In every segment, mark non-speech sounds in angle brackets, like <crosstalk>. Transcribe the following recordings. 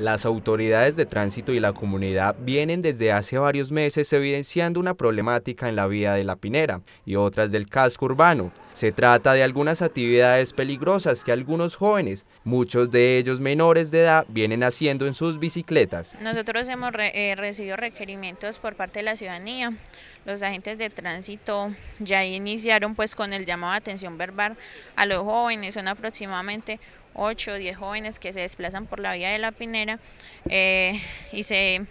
Las autoridades de tránsito y la comunidad vienen desde hace varios meses evidenciando una problemática en la vida de La Pinera y otras del casco urbano. Se trata de algunas actividades peligrosas que algunos jóvenes, muchos de ellos menores de edad, vienen haciendo en sus bicicletas. Nosotros hemos eh, recibido requerimientos por parte de la ciudadanía. Los agentes de tránsito ya iniciaron pues con el llamado de atención verbal a los jóvenes, son aproximadamente 8 o 10 jóvenes que se desplazan por la vía de la Pinera eh, y se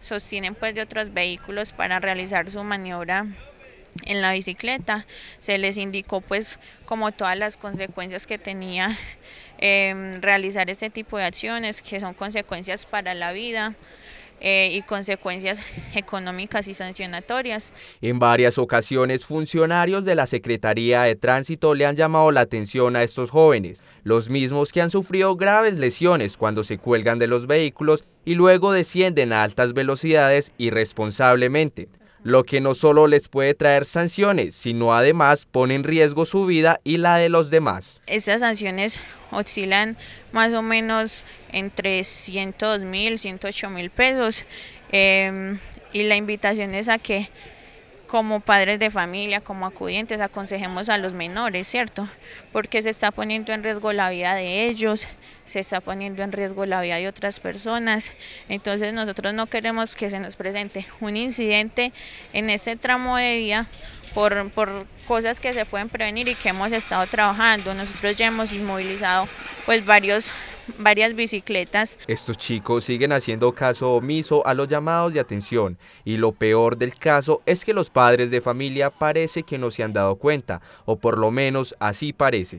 sostienen pues de otros vehículos para realizar su maniobra en la bicicleta. Se les indicó pues como todas las consecuencias que tenía eh, realizar este tipo de acciones, que son consecuencias para la vida, eh, y consecuencias <laughs> económicas y sancionatorias. En varias ocasiones, funcionarios de la Secretaría de Tránsito le han llamado la atención a estos jóvenes, los mismos que han sufrido graves lesiones cuando se cuelgan de los vehículos y luego descienden a altas velocidades irresponsablemente lo que no solo les puede traer sanciones, sino además pone en riesgo su vida y la de los demás. Estas sanciones oscilan más o menos entre 102 mil, 108 mil pesos em, y la invitación es a que como padres de familia, como acudientes, aconsejemos a los menores, ¿cierto? Porque se está poniendo en riesgo la vida de ellos, se está poniendo en riesgo la vida de otras personas. Entonces nosotros no queremos que se nos presente un incidente en ese tramo de vida por, por, cosas que se pueden prevenir y que hemos estado trabajando. Nosotros ya hemos inmovilizado pues varios varias bicicletas. Estos chicos siguen haciendo caso omiso a los llamados de atención y lo peor del caso es que los padres de familia parece que no se han dado cuenta, o por lo menos así parece.